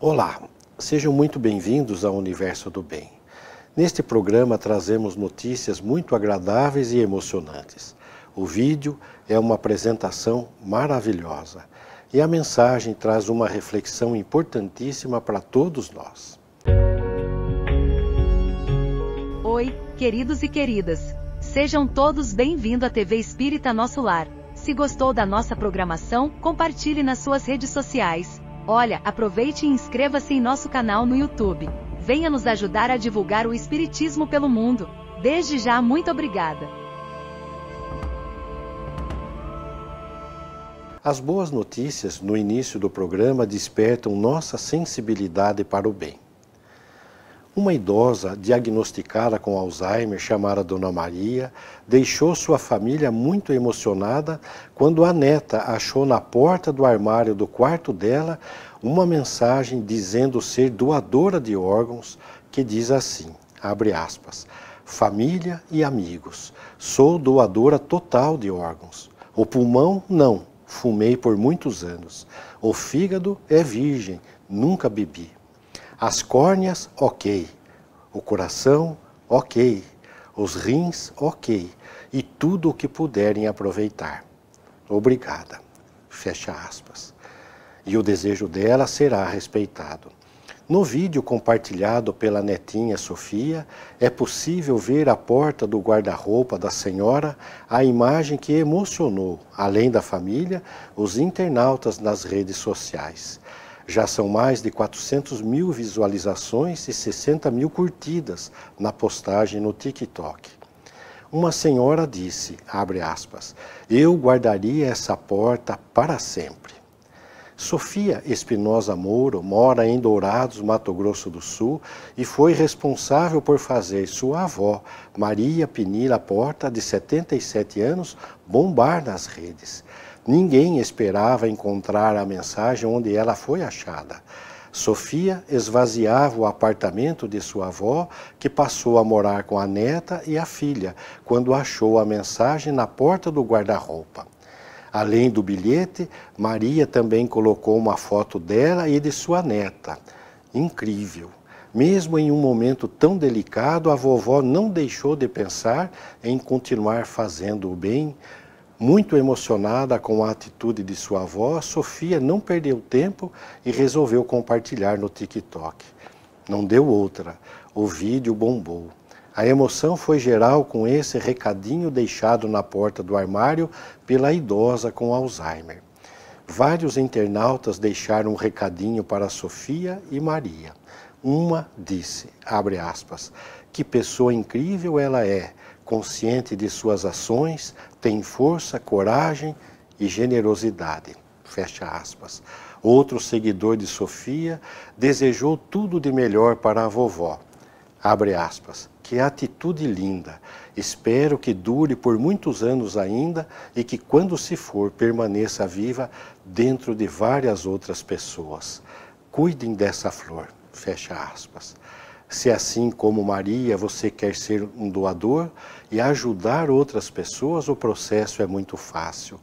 Olá, sejam muito bem-vindos ao Universo do Bem. Neste programa trazemos notícias muito agradáveis e emocionantes. O vídeo é uma apresentação maravilhosa e a mensagem traz uma reflexão importantíssima para todos nós. Oi, queridos e queridas. Sejam todos bem-vindos à TV Espírita Nosso Lar. Se gostou da nossa programação, compartilhe nas suas redes sociais Olha, aproveite e inscreva-se em nosso canal no YouTube. Venha nos ajudar a divulgar o Espiritismo pelo mundo. Desde já, muito obrigada. As boas notícias no início do programa despertam nossa sensibilidade para o bem. Uma idosa diagnosticada com Alzheimer, chamada Dona Maria, deixou sua família muito emocionada quando a neta achou na porta do armário do quarto dela uma mensagem dizendo ser doadora de órgãos, que diz assim: abre aspas. Família e amigos, sou doadora total de órgãos. O pulmão, não, fumei por muitos anos. O fígado é virgem, nunca bebi. As córneas, ok. O coração, ok. Os rins, ok. E tudo o que puderem aproveitar. Obrigada. Fecha aspas. E o desejo dela será respeitado. No vídeo compartilhado pela netinha Sofia, é possível ver à porta do guarda-roupa da senhora a imagem que emocionou, além da família, os internautas nas redes sociais. Já são mais de 400 mil visualizações e 60 mil curtidas na postagem no TikTok. Uma senhora disse, abre aspas, eu guardaria essa porta para sempre. Sofia Espinosa Mouro mora em Dourados, Mato Grosso do Sul, e foi responsável por fazer sua avó, Maria Penila Porta, de 77 anos, bombar nas redes. Ninguém esperava encontrar a mensagem onde ela foi achada. Sofia esvaziava o apartamento de sua avó, que passou a morar com a neta e a filha, quando achou a mensagem na porta do guarda-roupa. Além do bilhete, Maria também colocou uma foto dela e de sua neta. Incrível! Mesmo em um momento tão delicado, a vovó não deixou de pensar em continuar fazendo o bem, muito emocionada com a atitude de sua avó, Sofia não perdeu tempo e resolveu compartilhar no TikTok. Não deu outra. O vídeo bombou. A emoção foi geral com esse recadinho deixado na porta do armário pela idosa com Alzheimer. Vários internautas deixaram um recadinho para Sofia e Maria. Uma disse, abre aspas, que pessoa incrível ela é, consciente de suas ações, tem força, coragem e generosidade. Fecha aspas. Outro seguidor de Sofia desejou tudo de melhor para a vovó. Abre aspas. Que atitude linda! Espero que dure por muitos anos ainda e que, quando se for, permaneça viva dentro de várias outras pessoas. Cuidem dessa flor. Fecha aspas. Se assim como Maria você quer ser um doador, e ajudar outras pessoas, o processo é muito fácil.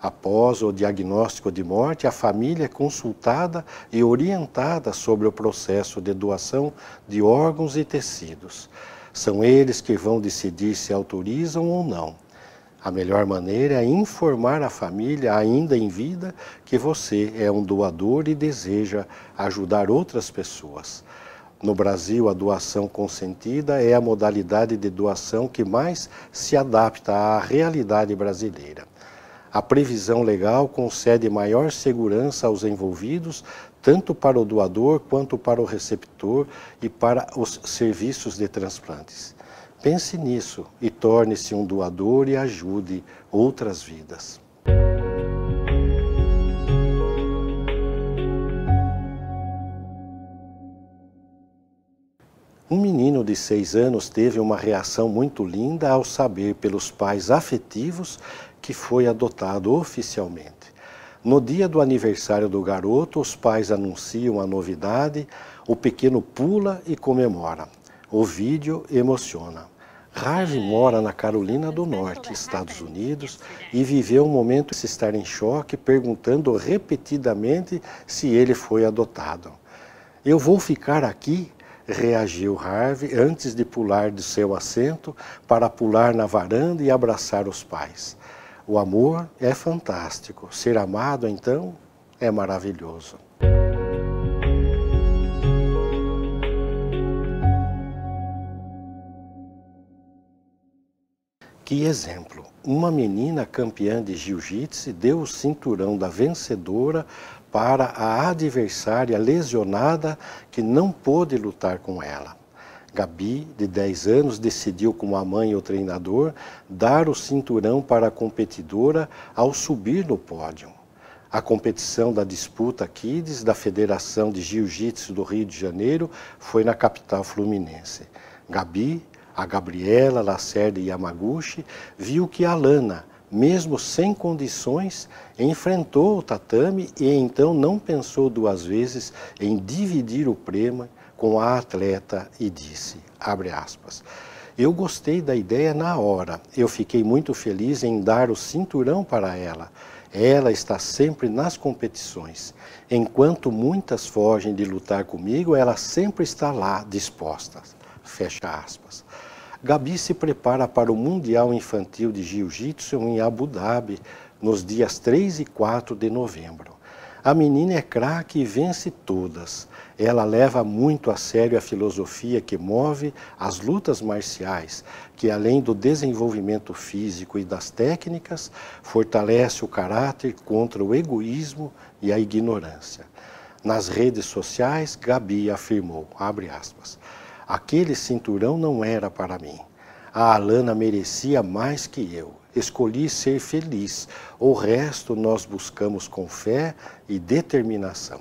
Após o diagnóstico de morte, a família é consultada e orientada sobre o processo de doação de órgãos e tecidos. São eles que vão decidir se autorizam ou não. A melhor maneira é informar a família, ainda em vida, que você é um doador e deseja ajudar outras pessoas. No Brasil, a doação consentida é a modalidade de doação que mais se adapta à realidade brasileira. A previsão legal concede maior segurança aos envolvidos, tanto para o doador quanto para o receptor e para os serviços de transplantes. Pense nisso e torne-se um doador e ajude outras vidas. Um menino de seis anos teve uma reação muito linda ao saber pelos pais afetivos que foi adotado oficialmente. No dia do aniversário do garoto, os pais anunciam a novidade, o pequeno pula e comemora. O vídeo emociona. Harvey mora na Carolina do Norte, Estados Unidos, e viveu um momento de estar em choque, perguntando repetidamente se ele foi adotado. Eu vou ficar aqui? reagiu Harvey antes de pular de seu assento para pular na varanda e abraçar os pais. O amor é fantástico, ser amado, então, é maravilhoso. Que exemplo! Uma menina campeã de jiu-jitsu deu o cinturão da vencedora para a adversária lesionada que não pôde lutar com ela. Gabi, de 10 anos, decidiu com a mãe e o treinador dar o cinturão para a competidora ao subir no pódio. A competição da disputa Kids da Federação de Jiu-Jitsu do Rio de Janeiro foi na capital fluminense. Gabi, a Gabriela Lacerda e Yamaguchi, viu que a Lana, mesmo sem condições, enfrentou o tatame e então não pensou duas vezes em dividir o prêmio com a atleta e disse, abre aspas, eu gostei da ideia na hora. Eu fiquei muito feliz em dar o cinturão para ela. Ela está sempre nas competições. Enquanto muitas fogem de lutar comigo, ela sempre está lá, disposta. Fecha aspas. Gabi se prepara para o Mundial Infantil de Jiu-Jitsu em Abu Dhabi nos dias 3 e 4 de novembro. A menina é craque e vence todas. Ela leva muito a sério a filosofia que move as lutas marciais, que além do desenvolvimento físico e das técnicas, fortalece o caráter contra o egoísmo e a ignorância. Nas redes sociais, Gabi afirmou, abre aspas, Aquele cinturão não era para mim. A Alana merecia mais que eu. Escolhi ser feliz. O resto nós buscamos com fé e determinação.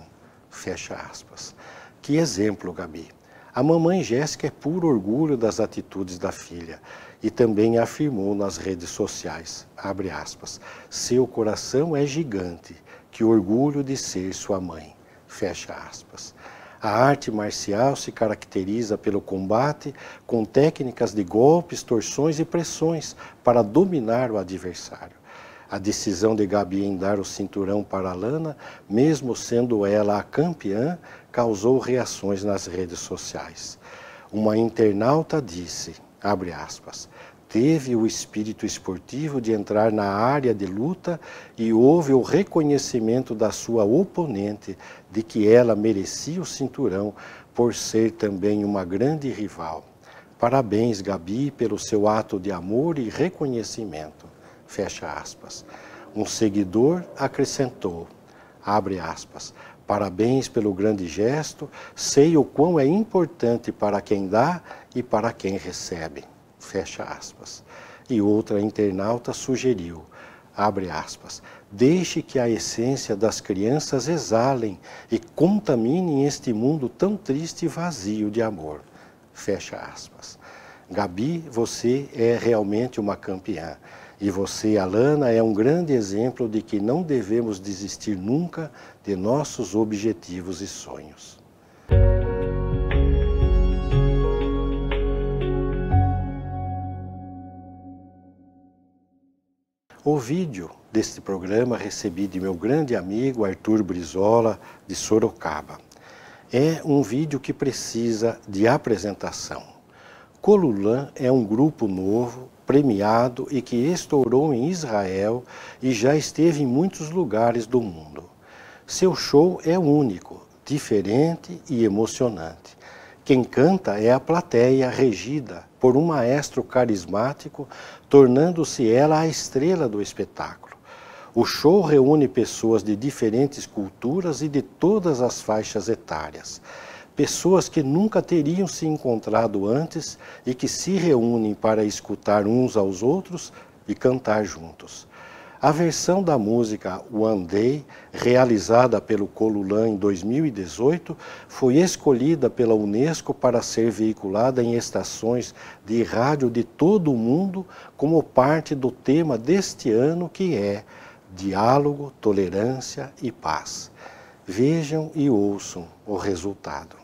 Fecha aspas. Que exemplo, Gabi. A mamãe Jéssica é puro orgulho das atitudes da filha e também afirmou nas redes sociais, abre aspas, seu coração é gigante, que orgulho de ser sua mãe, fecha aspas. A arte marcial se caracteriza pelo combate com técnicas de golpes, torções e pressões para dominar o adversário. A decisão de Gabi em dar o cinturão para Lana, mesmo sendo ela a campeã, causou reações nas redes sociais. Uma internauta disse, abre aspas, teve o espírito esportivo de entrar na área de luta e houve o reconhecimento da sua oponente de que ela merecia o cinturão por ser também uma grande rival. Parabéns, Gabi, pelo seu ato de amor e reconhecimento. Fecha aspas. Um seguidor acrescentou, abre aspas, parabéns pelo grande gesto, sei o quão é importante para quem dá e para quem recebe fecha aspas. E outra internauta sugeriu, abre aspas, deixe que a essência das crianças exalem e contaminem este mundo tão triste e vazio de amor, fecha aspas. Gabi, você é realmente uma campeã. E você, Alana, é um grande exemplo de que não devemos desistir nunca de nossos objetivos e sonhos. O vídeo deste programa recebi de meu grande amigo Arthur Brizola, de Sorocaba. É um vídeo que precisa de apresentação. Colulã é um grupo novo, premiado e que estourou em Israel e já esteve em muitos lugares do mundo. Seu show é único, diferente e emocionante. Quem canta é a plateia regida por um maestro carismático, tornando-se ela a estrela do espetáculo. O show reúne pessoas de diferentes culturas e de todas as faixas etárias. Pessoas que nunca teriam se encontrado antes e que se reúnem para escutar uns aos outros e cantar juntos. A versão da música One Day, realizada pelo Colulan em 2018, foi escolhida pela Unesco para ser veiculada em estações de rádio de todo o mundo como parte do tema deste ano que é Diálogo, Tolerância e Paz. Vejam e ouçam o resultado.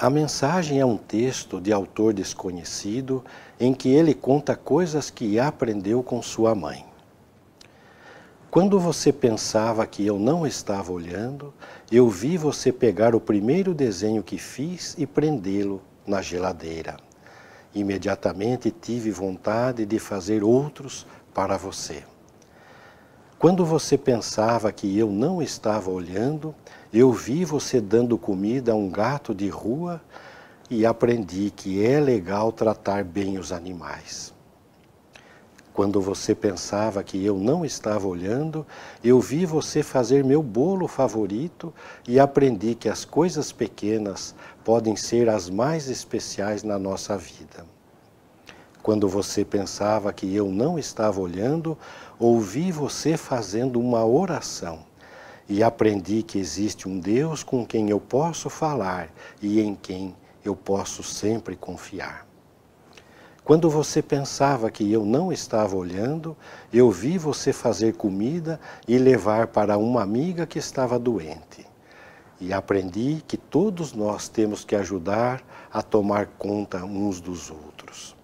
A mensagem é um texto de autor desconhecido em que ele conta coisas que aprendeu com sua mãe. Quando você pensava que eu não estava olhando, eu vi você pegar o primeiro desenho que fiz e prendê-lo na geladeira. Imediatamente tive vontade de fazer outros para você. Quando você pensava que eu não estava olhando, eu vi você dando comida a um gato de rua e aprendi que é legal tratar bem os animais. Quando você pensava que eu não estava olhando, eu vi você fazer meu bolo favorito e aprendi que as coisas pequenas podem ser as mais especiais na nossa vida. Quando você pensava que eu não estava olhando, ouvi você fazendo uma oração e aprendi que existe um Deus com quem eu posso falar e em quem eu posso sempre confiar. Quando você pensava que eu não estava olhando, eu vi você fazer comida e levar para uma amiga que estava doente. E aprendi que todos nós temos que ajudar a tomar conta uns dos outros.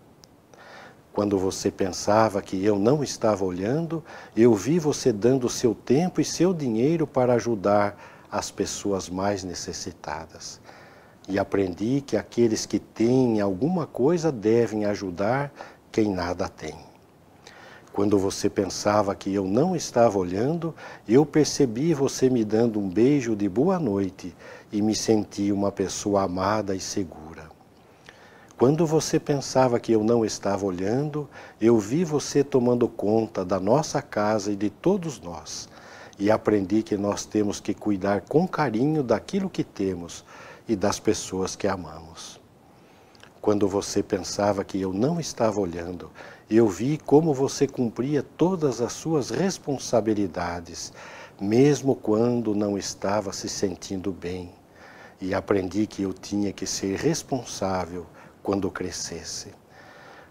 Quando você pensava que eu não estava olhando, eu vi você dando seu tempo e seu dinheiro para ajudar as pessoas mais necessitadas. E aprendi que aqueles que têm alguma coisa devem ajudar quem nada tem. Quando você pensava que eu não estava olhando, eu percebi você me dando um beijo de boa noite e me senti uma pessoa amada e segura. Quando você pensava que eu não estava olhando, eu vi você tomando conta da nossa casa e de todos nós. E aprendi que nós temos que cuidar com carinho daquilo que temos e das pessoas que amamos. Quando você pensava que eu não estava olhando, eu vi como você cumpria todas as suas responsabilidades, mesmo quando não estava se sentindo bem. E aprendi que eu tinha que ser responsável quando crescesse.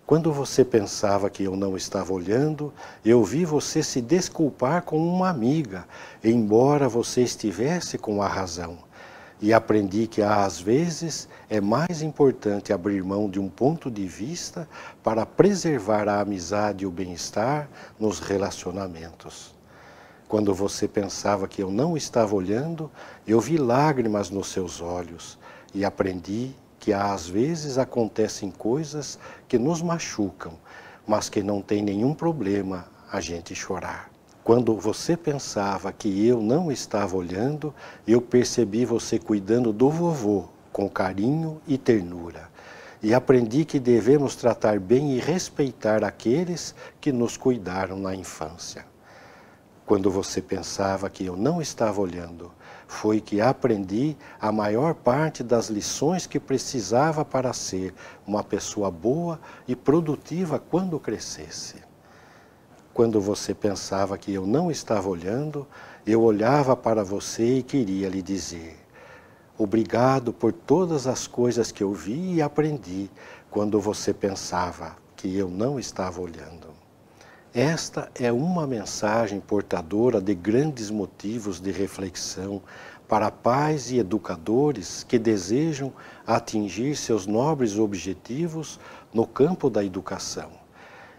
Quando você pensava que eu não estava olhando, eu vi você se desculpar com uma amiga, embora você estivesse com a razão. E aprendi que às vezes é mais importante abrir mão de um ponto de vista para preservar a amizade e o bem-estar nos relacionamentos. Quando você pensava que eu não estava olhando, eu vi lágrimas nos seus olhos e aprendi que às vezes acontecem coisas que nos machucam, mas que não tem nenhum problema a gente chorar. Quando você pensava que eu não estava olhando, eu percebi você cuidando do vovô com carinho e ternura. E aprendi que devemos tratar bem e respeitar aqueles que nos cuidaram na infância. Quando você pensava que eu não estava olhando, foi que aprendi a maior parte das lições que precisava para ser uma pessoa boa e produtiva quando crescesse. Quando você pensava que eu não estava olhando, eu olhava para você e queria lhe dizer: Obrigado por todas as coisas que eu vi e aprendi quando você pensava que eu não estava olhando. Esta é uma mensagem portadora de grandes motivos de reflexão para pais e educadores que desejam atingir seus nobres objetivos no campo da educação.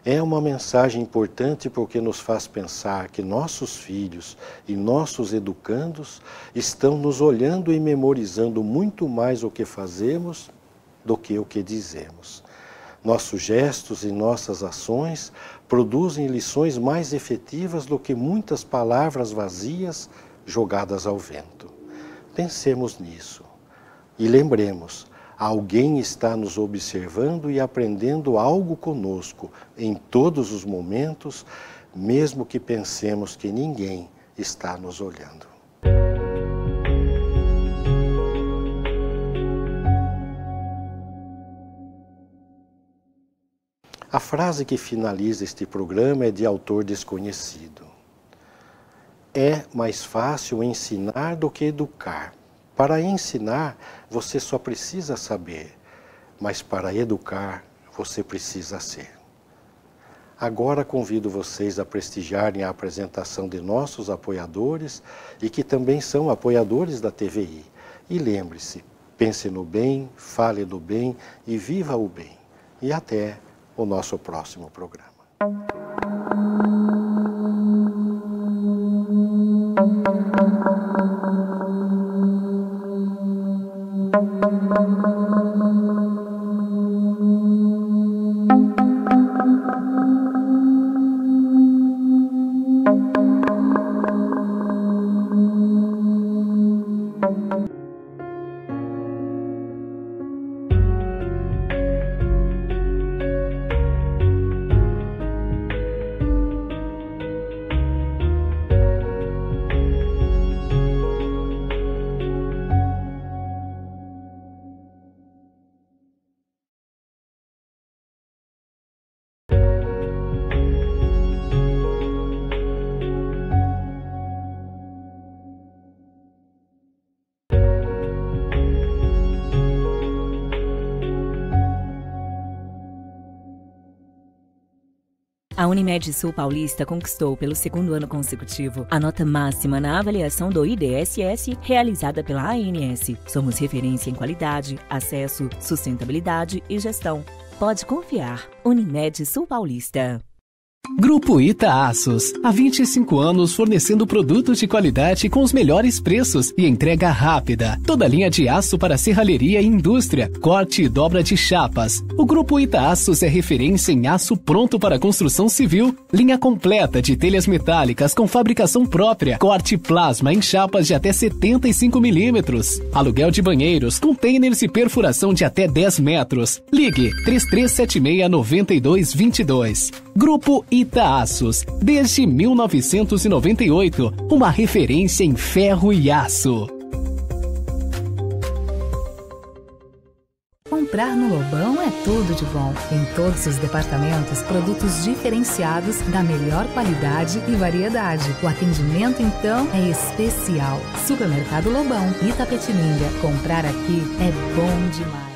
É uma mensagem importante porque nos faz pensar que nossos filhos e nossos educandos estão nos olhando e memorizando muito mais o que fazemos do que o que dizemos. Nossos gestos e nossas ações produzem lições mais efetivas do que muitas palavras vazias jogadas ao vento. Pensemos nisso e lembremos: alguém está nos observando e aprendendo algo conosco em todos os momentos, mesmo que pensemos que ninguém está nos olhando. A frase que finaliza este programa é de autor desconhecido. É mais fácil ensinar do que educar. Para ensinar, você só precisa saber, mas para educar, você precisa ser. Agora convido vocês a prestigiarem a apresentação de nossos apoiadores e que também são apoiadores da TVI. E lembre-se, pense no bem, fale do bem e viva o bem. E até o nosso próximo programa. A Unimed Sul Paulista conquistou pelo segundo ano consecutivo a nota máxima na avaliação do IDSS realizada pela ANS. Somos referência em qualidade, acesso, sustentabilidade e gestão. Pode confiar. Unimed Sul Paulista. Grupo Itaços, há 25 anos fornecendo produtos de qualidade com os melhores preços e entrega rápida. Toda linha de aço para serralheria e indústria, corte e dobra de chapas. O Grupo Itaços é referência em aço pronto para construção civil, linha completa de telhas metálicas com fabricação própria, corte plasma em chapas de até 75 milímetros, aluguel de banheiros, containers e perfuração de até 10 metros. Ligue 3376 9222. Grupo Itaços, desde 1998, uma referência em ferro e aço. Comprar no Lobão é tudo de bom. Em todos os departamentos, produtos diferenciados da melhor qualidade e variedade. O atendimento, então, é especial. Supermercado Lobão, Itapetininga. Comprar aqui é bom demais.